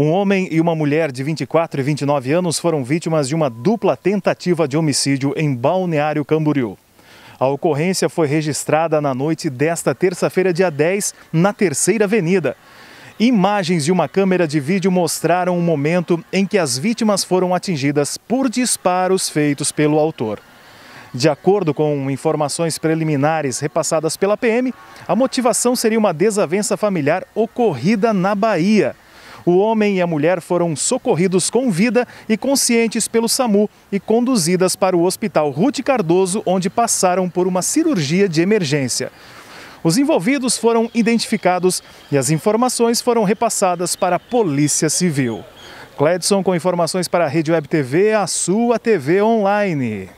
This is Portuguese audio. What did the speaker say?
Um homem e uma mulher de 24 e 29 anos foram vítimas de uma dupla tentativa de homicídio em Balneário Camboriú. A ocorrência foi registrada na noite desta terça-feira, dia 10, na Terceira Avenida. Imagens de uma câmera de vídeo mostraram o um momento em que as vítimas foram atingidas por disparos feitos pelo autor. De acordo com informações preliminares repassadas pela PM, a motivação seria uma desavença familiar ocorrida na Bahia. O homem e a mulher foram socorridos com vida e conscientes pelo SAMU e conduzidas para o Hospital Ruth Cardoso, onde passaram por uma cirurgia de emergência. Os envolvidos foram identificados e as informações foram repassadas para a Polícia Civil. Cledson com informações para a Rede Web TV, a sua TV online.